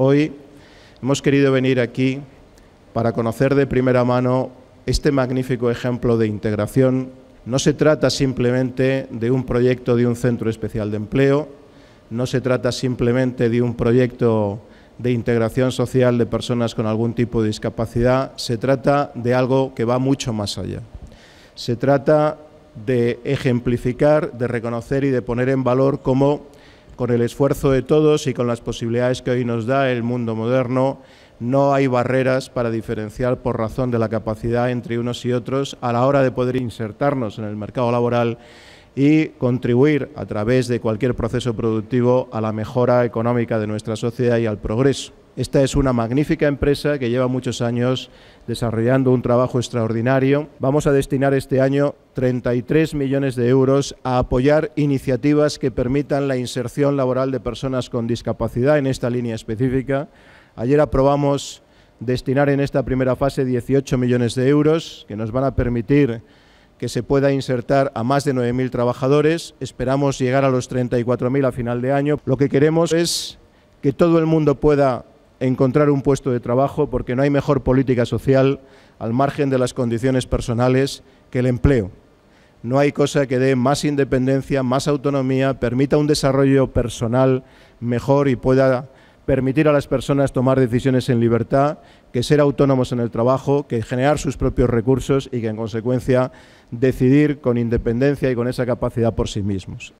Hoy hemos querido venir aquí para conocer de primera mano este magnífico ejemplo de integración. No se trata simplemente de un proyecto de un centro especial de empleo, no se trata simplemente de un proyecto de integración social de personas con algún tipo de discapacidad, se trata de algo que va mucho más allá. Se trata de ejemplificar, de reconocer y de poner en valor cómo con el esfuerzo de todos y con las posibilidades que hoy nos da el mundo moderno, no hay barreras para diferenciar por razón de la capacidad entre unos y otros a la hora de poder insertarnos en el mercado laboral y contribuir a través de cualquier proceso productivo a la mejora económica de nuestra sociedad y al progreso. Esta es una magnífica empresa que lleva muchos años desarrollando un trabajo extraordinario. Vamos a destinar este año 33 millones de euros a apoyar iniciativas que permitan la inserción laboral de personas con discapacidad en esta línea específica. Ayer aprobamos destinar en esta primera fase 18 millones de euros que nos van a permitir que se pueda insertar a más de 9.000 trabajadores. Esperamos llegar a los 34.000 a final de año. Lo que queremos es que todo el mundo pueda encontrar un puesto de trabajo porque no hay mejor política social al margen de las condiciones personales que el empleo. No hay cosa que dé más independencia, más autonomía, permita un desarrollo personal mejor y pueda permitir a las personas tomar decisiones en libertad, que ser autónomos en el trabajo, que generar sus propios recursos y que en consecuencia decidir con independencia y con esa capacidad por sí mismos.